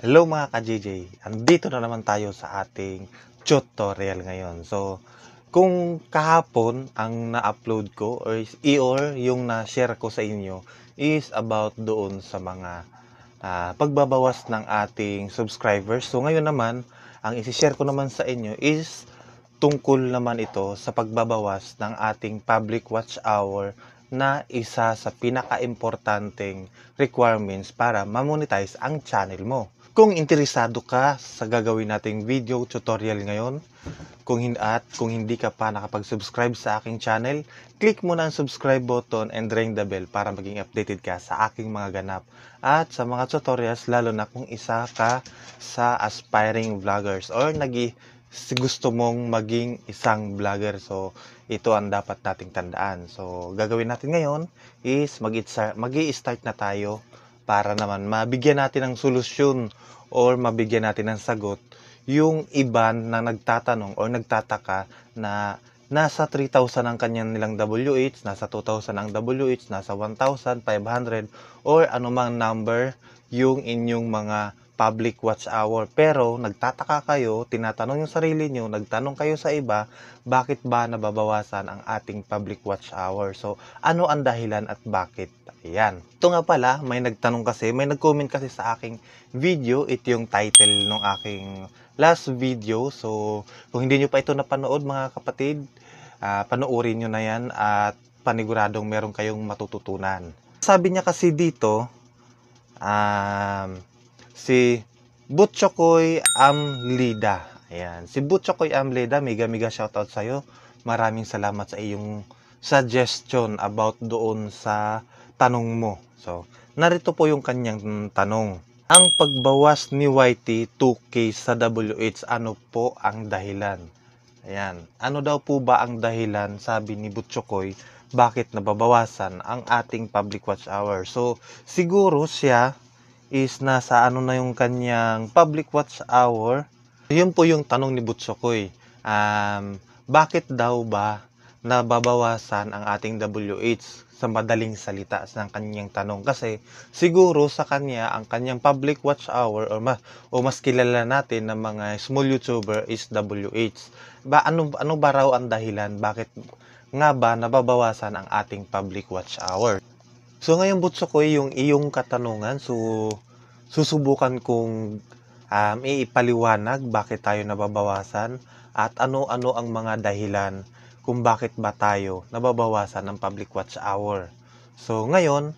Hello mga ka-JJ, andito na naman tayo sa ating tutorial ngayon. So, kung kahapon ang na-upload ko or, or yung na-share ko sa inyo is about doon sa mga uh, pagbabawas ng ating subscribers. So, ngayon naman, ang isi-share ko naman sa inyo is tungkol naman ito sa pagbabawas ng ating public watch hour na isa sa pinaka-importanting requirements para ma-monetize ang channel mo. Kung interesado ka sa gagawin nating video tutorial ngayon, kung hindi at kung hindi ka pa nakapag-subscribe sa aking channel, click mo na ang subscribe button and ring the bell para maging updated ka sa aking mga ganap at sa mga tutorials lalo na kung isa ka sa aspiring vloggers or nag gusto mong maging isang vlogger. So, ito ang dapat nating tandaan. So, gagawin natin ngayon is mag start na tayo para naman mabigyan natin ng solusyon or mabigyan natin ng sagot yung iba na nagtatanong or nagtataka na nasa 3,000 ang kanyang nilang WH, nasa 2,000 ang WH, nasa 1,500 or anumang number yung inyong mga public watch hour. Pero nagtataka kayo, tinatanong yung sarili nyo, nagtanong kayo sa iba, bakit ba nababawasan ang ating public watch hour? So, ano ang dahilan at bakit? Ayan. Ito nga pala, may nagtanong kasi, may nag-comment kasi sa aking video, ito yung title ng aking last video. So, kung hindi nyo pa ito napanood mga kapatid, uh, panoorin nyo na yan at paniguradong meron kayong matututunan. Sabi niya kasi dito, um, si Butchokoy Amlida. Ayan. Si Butchokoy Amlida, mega mega shoutout sa'yo. Maraming salamat sa iyong suggestion about doon sa tanong mo. So, narito po yung kanyang tanong. Ang pagbawas ni YT 2K sa WH, ano po ang dahilan? Ayan. Ano daw po ba ang dahilan, sabi ni Butchokoy, bakit nababawasan ang ating public watch hour? So, siguro siya is nasa ano na yung kanyang public watch hour. Yun po yung tanong ni Butsokoy. Um, bakit daw ba nababawasan ang ating WH sa madaling salita sa kanyang tanong kasi siguro sa kanya ang kanyang public watch hour or mas o mas kilala natin ng mga small YouTuber is WH. Ba ano ano ba raw ang dahilan bakit nga ba nababawasan ang ating public watch hour? So ngayon butso ko yung iyong katanungan. So susubukan kong um, iipaliwanag bakit tayo nababawasan at ano-ano ang mga dahilan kung bakit ba tayo nababawasan ng public watch hour. So ngayon,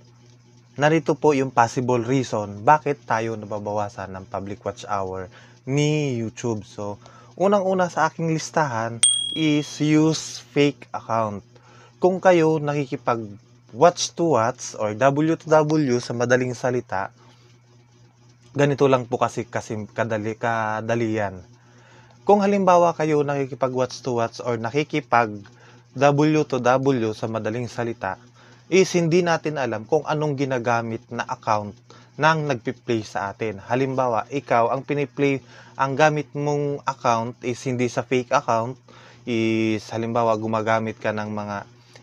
narito po yung possible reason bakit tayo nababawasan ng public watch hour ni YouTube. So unang-una sa aking listahan is use fake account. Kung kayo nakikipag watch to watch or W to W sa madaling salita, ganito lang po kasi, kasi kadali, kadalian. Kung halimbawa kayo nakikipag-watch to watch or nakikipag W to W sa madaling salita, is hindi natin alam kung anong ginagamit na account ng nagpi-play sa atin. Halimbawa, ikaw, ang piniplay, ang gamit mong account is hindi sa fake account, is halimbawa gumagamit ka ng mga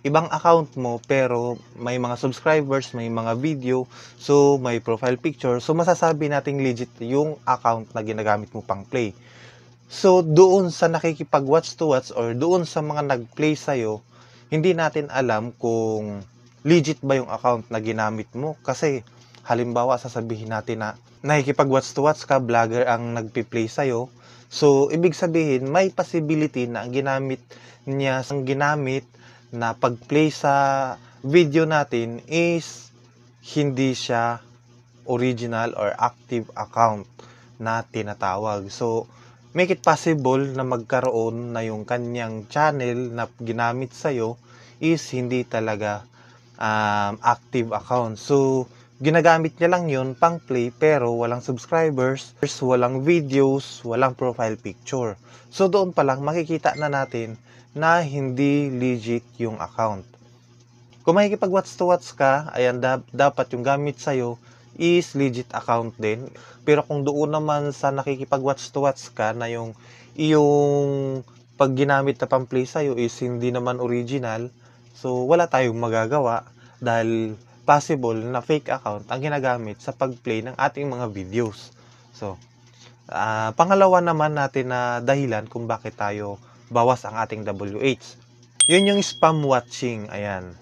ibang account mo pero may mga subscribers, may mga video, so may profile picture. So masasabi nating legit yung account na ginagamit mo pang play. So doon sa nakikipag-watch to watch or doon sa mga nag-play sa'yo, hindi natin alam kung legit ba yung account na ginamit mo kasi halimbawa sasabihin natin na nakikipag-watch to watch ka, vlogger ang nagpi-play sa'yo. So, ibig sabihin, may possibility na ang ginamit niya, ang ginamit na pag-play sa video natin is hindi siya original or active account na tinatawag. So, make it possible na magkaroon na yung kanyang channel na ginamit sa'yo is hindi talaga um, active account. So, Ginagamit niya lang yun pang play pero walang subscribers, walang videos, walang profile picture. So doon pa lang makikita na natin na hindi legit yung account. Kung makikipag-watch to watch ka, ayan, da- dapat yung gamit sa'yo is legit account din. Pero kung doon naman sa nakikipag-watch to watch ka na yung, yung pag ginamit na pang play sa'yo is hindi naman original, so wala tayong magagawa dahil possible na fake account ang ginagamit sa pag-play ng ating mga videos. So, uh, pangalawa naman natin na dahilan kung bakit tayo bawas ang ating WH. Yun yung spam watching, ayan.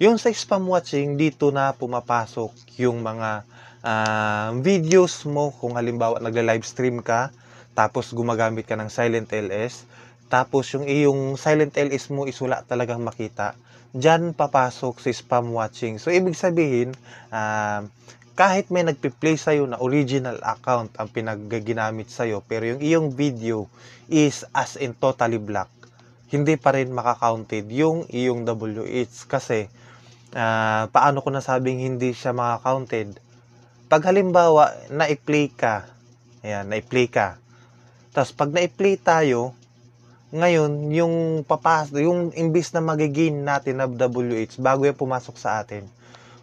Yung sa spam watching, dito na pumapasok yung mga uh, videos mo kung halimbawa nagla livestream ka, tapos gumagamit ka ng silent LS, tapos yung iyong silent LS mo isula talagang makita dyan papasok si spam watching. So, ibig sabihin, uh, kahit may nagpi-play sa'yo na original account ang pinagginamit sa'yo, pero yung iyong video is as in totally black, hindi pa rin makakounted yung iyong WH kasi uh, paano ko nasabing hindi siya makakounted? Pag halimbawa, na-play ka, ayan, na-play ka, tapos pag na-play tayo, ngayon, yung papas yung imbis na magigain natin ng WH bago yung pumasok sa atin,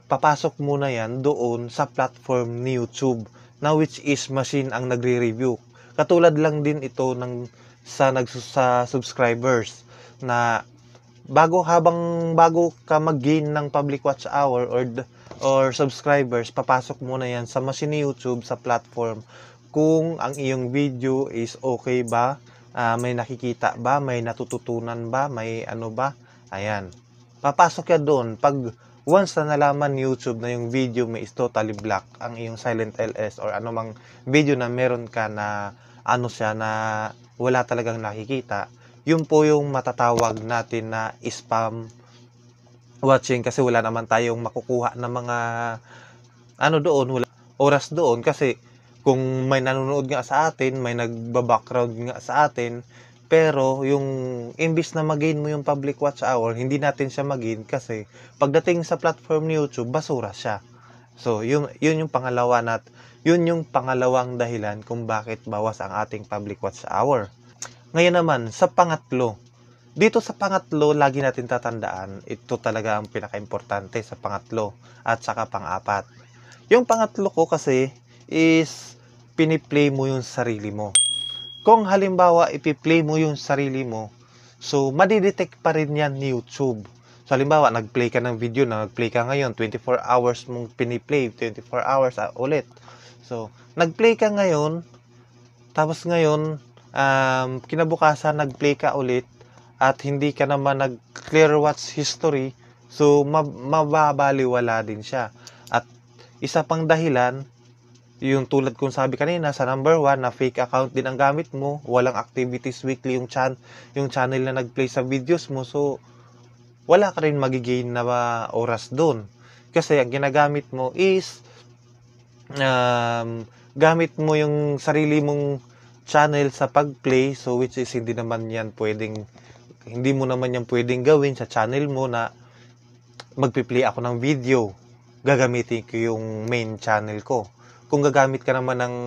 papasok muna yan doon sa platform ni YouTube na which is machine ang nagre-review. Katulad lang din ito ng sa nag sa subscribers na bago habang bago ka mag-gain ng public watch hour or or subscribers, papasok muna yan sa machine ni YouTube sa platform kung ang iyong video is okay ba uh, may nakikita ba, may natututunan ba, may ano ba. Ayan. Papasok ka doon. Pag once na nalaman ni YouTube na yung video may is totally black, ang iyong silent LS or anumang video na meron ka na ano siya na wala talagang nakikita, yun po yung matatawag natin na spam watching kasi wala naman tayong makukuha ng mga ano doon, wala oras doon kasi kung may nanonood nga sa atin, may nagba-background nga sa atin, pero yung imbis na magain mo yung public watch hour, hindi natin siya magain kasi pagdating sa platform ni YouTube, basura siya. So, yun, yun yung pangalawa nat, yun yung pangalawang dahilan kung bakit bawas ang ating public watch hour. Ngayon naman, sa pangatlo. Dito sa pangatlo, lagi natin tatandaan, ito talaga ang pinakaimportante sa pangatlo at saka pang-apat. Yung pangatlo ko kasi is piniplay mo yung sarili mo. Kung halimbawa ipiplay mo yung sarili mo, so madidetect pa rin yan ni YouTube. So halimbawa, nag-play ka ng video na nag-play ka ngayon, 24 hours mong piniplay, 24 hours uh, ulit. So, nag-play ka ngayon, tapos ngayon, um, kinabukasan nag-play ka ulit, at hindi ka naman nag-clear watch history, so mab- mababaliwala din siya. At isa pang dahilan, yung tulad kong sabi kanina sa number 1 na fake account din ang gamit mo, walang activities weekly yung chan yung channel na nag-play sa videos mo. So wala ka rin magigain na oras doon. Kasi ang ginagamit mo is um, gamit mo yung sarili mong channel sa pag-play so which is hindi naman yan pwedeng hindi mo naman yan pwedeng gawin sa channel mo na magpi-play ako ng video gagamitin ko yung main channel ko kung gagamit ka naman ng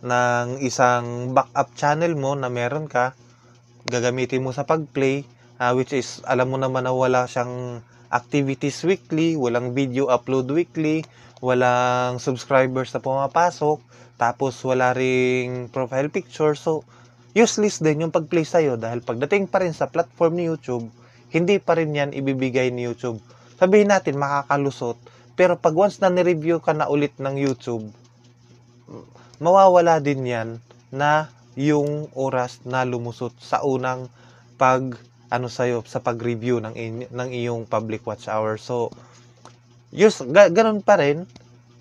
ng isang backup channel mo na meron ka gagamitin mo sa pagplay uh, which is alam mo naman na wala siyang activities weekly, walang video upload weekly, walang subscribers na pumapasok, tapos wala ring profile picture. So, useless din yung pag-play sa'yo dahil pagdating pa rin sa platform ni YouTube, hindi pa rin yan ibibigay ni YouTube. Sabihin natin, makakalusot pero pag once na ni-review ka na ulit ng YouTube, mawawala din yan na yung oras na lumusot sa unang pag ano sa'yo, sa pag-review ng, in, ng iyong public watch hour. So, use, ga, ganun pa rin,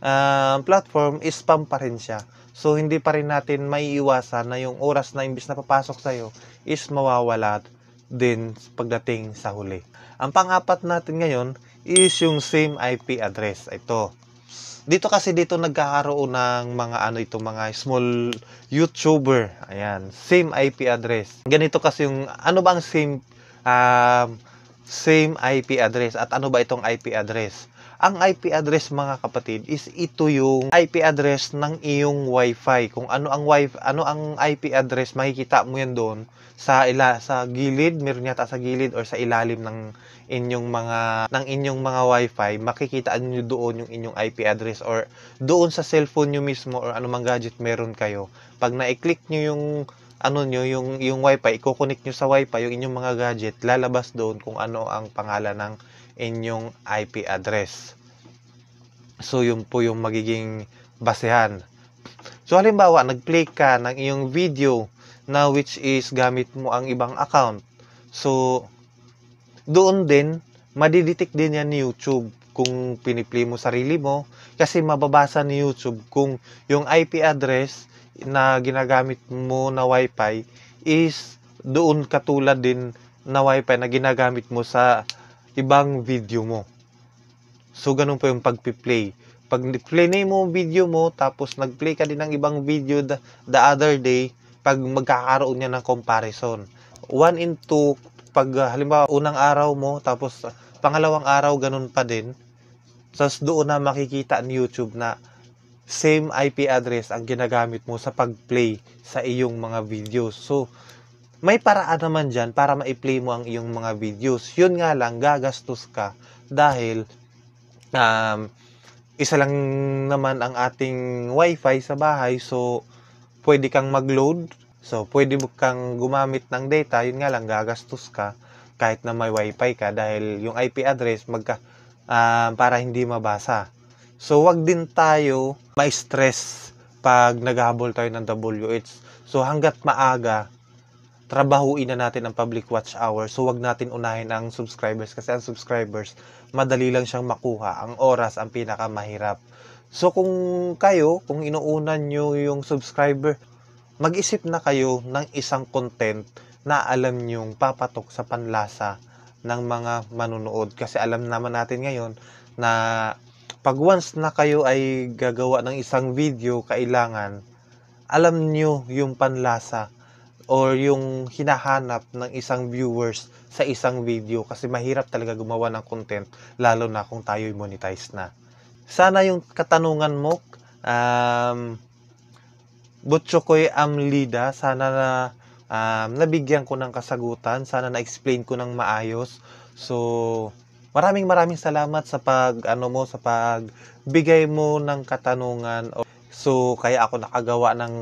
uh, platform, is spam pa rin siya. So, hindi pa rin natin maiiwasan na yung oras na imbis na papasok sa iyo is mawawala din pagdating sa huli. Ang pangapat natin ngayon is yung same IP address. Ito. Dito kasi dito nagkakaroon ng mga ano ito, mga small YouTuber. Ayan, same IP address. Ganito kasi yung ano ba ang same um, same IP address at ano ba itong IP address? Ang IP address mga kapatid is ito yung IP address ng iyong Wi-Fi. Kung ano ang Wi-Fi, ano ang IP address makikita mo yan doon sa ila sa gilid, meron yata sa gilid or sa ilalim ng inyong mga ng inyong mga Wi-Fi, makikita niyo doon yung inyong IP address or doon sa cellphone niyo mismo or anumang gadget meron kayo. Pag na-click niyo yung ano nyo, yung, yung wifi, i-connect nyo sa wifi, yung inyong mga gadget, lalabas doon kung ano ang pangalan ng inyong IP address. So yun po yung magiging basehan. So halimbawa, nag-play ka ng iyong video na which is gamit mo ang ibang account. So doon din madidetect din yan ni YouTube kung piniplay mo sarili mo kasi mababasa ni YouTube kung yung IP address na ginagamit mo na Wi-Fi is doon katulad din na Wi-Fi na ginagamit mo sa ibang video mo. So, ganun po yung pagpiplay. Pag play na yung video mo, tapos nag-play ka din ng ibang video the, the other day, pag magkakaroon niya ng comparison. One in two, pag halimbawa unang araw mo, tapos ah, pangalawang araw, ganun pa din. Tapos doon na makikita ni YouTube na same IP address ang ginagamit mo sa pag-play sa iyong mga videos. So, may paraan naman dyan para ma-play mo ang iyong mga videos. Yun nga lang, gagastos ka dahil um, isa lang naman ang ating wifi sa bahay. So, pwede kang mag-load. So, pwede kang gumamit ng data. Yun nga lang, gagastos ka kahit na may wifi ka dahil yung IP address magka, uh, para hindi mabasa. So, wag din tayo ma-stress pag naghahabol tayo ng WH. So, hanggat maaga, trabahuin na natin ang public watch hour. So wag natin unahin ang subscribers kasi ang subscribers madali lang siyang makuha. Ang oras ang pinakamahirap. So kung kayo, kung inuuna nyo yung subscriber, mag-isip na kayo ng isang content na alam nyong papatok sa panlasa ng mga manunood. Kasi alam naman natin ngayon na pag once na kayo ay gagawa ng isang video, kailangan alam nyo yung panlasa or yung hinahanap ng isang viewers sa isang video kasi mahirap talaga gumawa ng content lalo na kung tayo monetize na. Sana yung katanungan mo um am lida sana na um, nabigyan ko ng kasagutan, sana na-explain ko ng maayos. So, maraming maraming salamat sa pag ano mo sa pagbigay mo ng katanungan. So, kaya ako nakagawa ng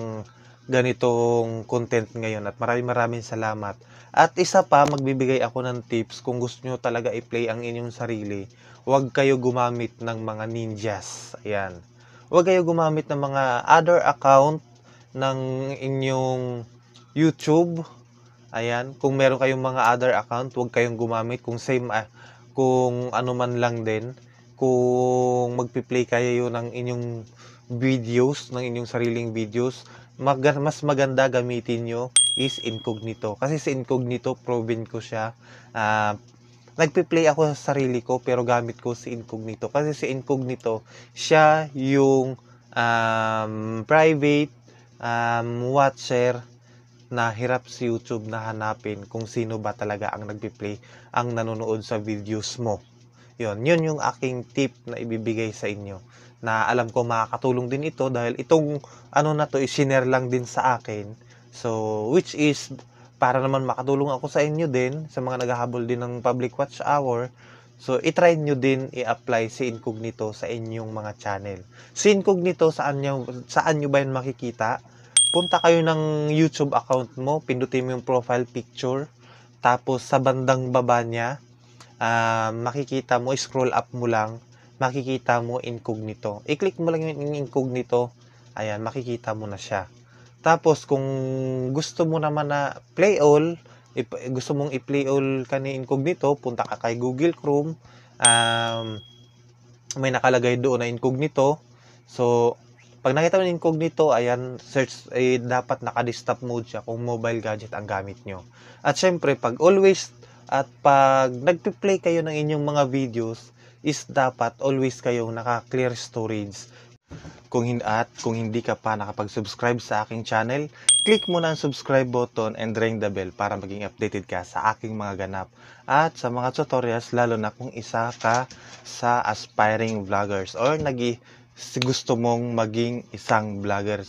ganitong content ngayon at maraming maraming salamat. At isa pa, magbibigay ako ng tips kung gusto nyo talaga i-play ang inyong sarili. Huwag kayo gumamit ng mga ninjas. Ayan. Huwag kayo gumamit ng mga other account ng inyong YouTube. Ayan. Kung meron kayong mga other account, huwag kayong gumamit. Kung same, uh, kung ano man lang din. Kung magpi-play kayo ng inyong videos, ng inyong sariling videos, mag mas maganda gamitin nyo is incognito. Kasi sa incognito, proven ko siya. Uh, ah, nagpe-play ako sa sarili ko pero gamit ko si incognito. Kasi si incognito, siya yung um, private um, watcher na hirap si YouTube na hanapin kung sino ba talaga ang nagpe-play ang nanonood sa videos mo. Yun, yun yung aking tip na ibibigay sa inyo na alam ko makakatulong din ito dahil itong ano na to isinare lang din sa akin. So, which is para naman makatulong ako sa inyo din sa mga naghahabol din ng public watch hour. So, itry nyo din i-apply si Incognito sa inyong mga channel. Si Incognito, saan nyo, saan nyo ba yun makikita? Punta kayo ng YouTube account mo, pindutin mo yung profile picture, tapos sa bandang baba niya, uh, makikita mo, scroll up mo lang, makikita mo incognito. I-click mo lang yung incognito, ayan, makikita mo na siya. Tapos, kung gusto mo naman na play all, if, gusto mong i-play all ka ni incognito, punta ka kay Google Chrome, um, may nakalagay doon na incognito. So, pag nakita mo ng incognito, ayan, search, eh, dapat naka-desktop mode siya kung mobile gadget ang gamit nyo. At syempre, pag always at pag nagpe-play kayo ng inyong mga videos, is dapat always kayong naka-clear storage. Kung hin at kung hindi ka pa nakapag-subscribe sa aking channel, click mo na ang subscribe button and ring the bell para maging updated ka sa aking mga ganap at sa mga tutorials lalo na kung isa ka sa aspiring vloggers or nag gusto mong maging isang vlogger.